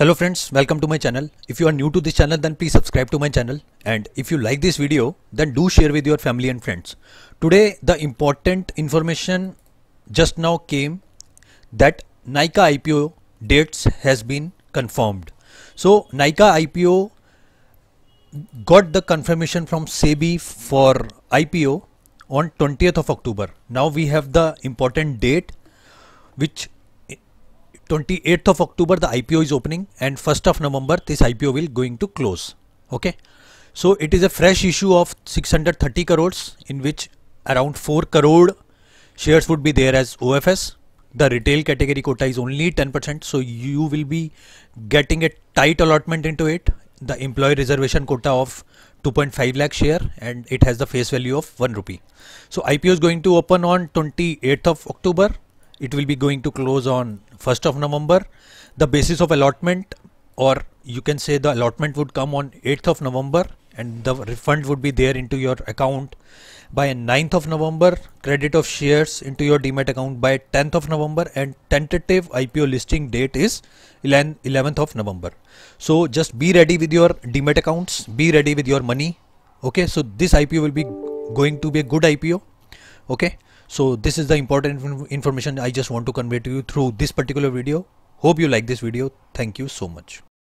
Hello friends, welcome to my channel. If you are new to this channel then please subscribe to my channel and if you like this video then do share with your family and friends. Today the important information just now came that Nika IPO dates has been confirmed. So Nika IPO got the confirmation from SEBI for IPO on 20th of October. Now we have the important date which 28th of October the IPO is opening and 1st of November this IPO will going to close. Okay. So it is a fresh issue of 630 crores in which around 4 crore shares would be there as OFS. The retail category quota is only 10%. So you will be getting a tight allotment into it. The employee reservation quota of 2.5 lakh share and it has the face value of 1 rupee. So IPO is going to open on 28th of October it will be going to close on 1st of November. The basis of allotment or you can say the allotment would come on 8th of November and the refund would be there into your account by 9th of November, credit of shares into your DMAT account by 10th of November and tentative IPO listing date is 11th of November. So just be ready with your DMAT accounts, be ready with your money. Okay, so this IPO will be going to be a good IPO. Okay, so this is the important inf information I just want to convey to you through this particular video. Hope you like this video. Thank you so much.